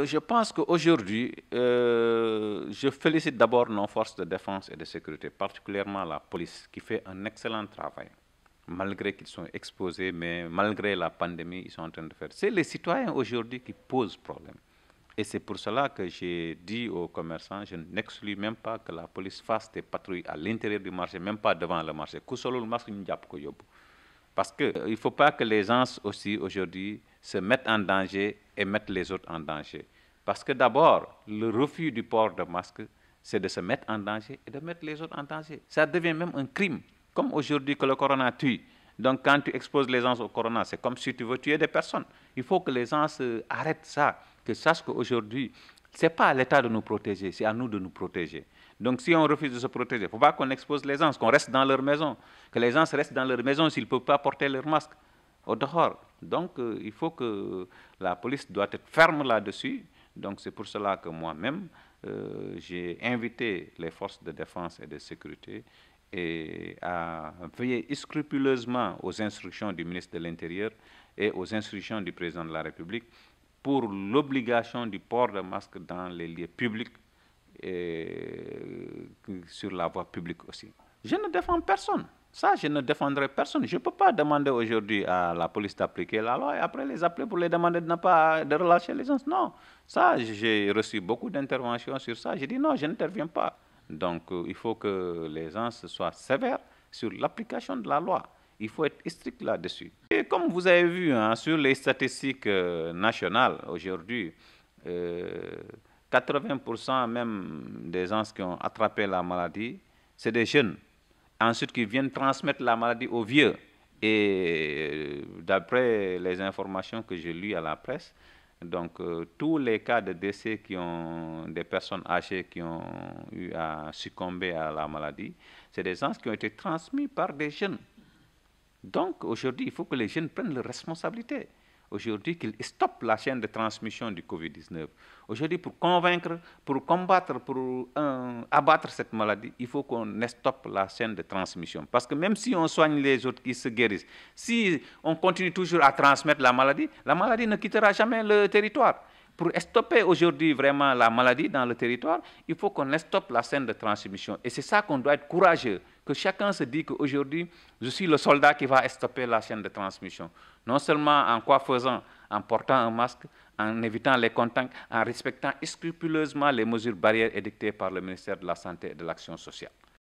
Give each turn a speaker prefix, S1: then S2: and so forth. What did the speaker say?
S1: Euh, je pense qu'aujourd'hui, euh, je félicite d'abord nos forces de défense et de sécurité, particulièrement la police, qui fait un excellent travail, malgré qu'ils sont exposés, mais malgré la pandémie, ils sont en train de faire. C'est les citoyens aujourd'hui qui posent problème. Et c'est pour cela que j'ai dit aux commerçants, je n'exclus même pas que la police fasse des patrouilles à l'intérieur du marché, même pas devant le marché. Parce qu'il euh, ne faut pas que les gens aussi aujourd'hui se mettent en danger et mettent les autres en danger. Parce que d'abord, le refus du port de masque, c'est de se mettre en danger et de mettre les autres en danger. Ça devient même un crime, comme aujourd'hui que le corona tue. Donc quand tu exposes les gens au corona, c'est comme si tu veux tuer des personnes. Il faut que les gens arrêtent ça, que sachent qu'aujourd'hui, ce n'est pas à l'État de nous protéger, c'est à nous de nous protéger. Donc si on refuse de se protéger, il ne faut pas qu'on expose les gens, qu'on reste dans leur maison, que les gens restent dans leur maison s'ils ne peuvent pas porter leur masque au dehors. Donc euh, il faut que la police doit être ferme là-dessus. Donc c'est pour cela que moi-même, euh, j'ai invité les forces de défense et de sécurité et à veiller scrupuleusement aux instructions du ministre de l'Intérieur et aux instructions du président de la République pour l'obligation du port de masque dans les lieux publics et euh, sur la voie publique aussi. Je ne défends personne. Ça, je ne défendrai personne. Je ne peux pas demander aujourd'hui à la police d'appliquer la loi et après les appeler pour les demander de ne pas de relâcher les gens. Non, ça, j'ai reçu beaucoup d'interventions sur ça. J'ai dit non, je n'interviens pas. Donc, euh, il faut que les gens soient sévères sur l'application de la loi. Il faut être strict là-dessus. Et comme vous avez vu hein, sur les statistiques euh, nationales aujourd'hui, 80% euh, même des gens qui ont attrapé la maladie, c'est des jeunes. Ensuite, qui viennent transmettre la maladie aux vieux. Et euh, d'après les informations que j'ai lues à la presse, donc tous les cas de décès qui ont des personnes âgées qui ont eu à succomber à la maladie, c'est des gens qui ont été transmis par des jeunes. Donc aujourd'hui, il faut que les jeunes prennent leurs responsabilités. Aujourd'hui, qu'ils stoppent la chaîne de transmission du Covid-19. Aujourd'hui, pour convaincre, pour combattre, pour euh, abattre cette maladie, il faut qu'on stoppe la chaîne de transmission. Parce que même si on soigne les autres ils se guérissent, si on continue toujours à transmettre la maladie, la maladie ne quittera jamais le territoire pour stopper aujourd'hui vraiment la maladie dans le territoire, il faut qu'on stoppe la scène de transmission. Et c'est ça qu'on doit être courageux, que chacun se dise qu'aujourd'hui, je suis le soldat qui va stopper la chaîne de transmission. Non seulement en quoi faisant, en portant un masque, en évitant les contacts, en respectant scrupuleusement les mesures barrières édictées par le ministère de la Santé et de l'Action sociale.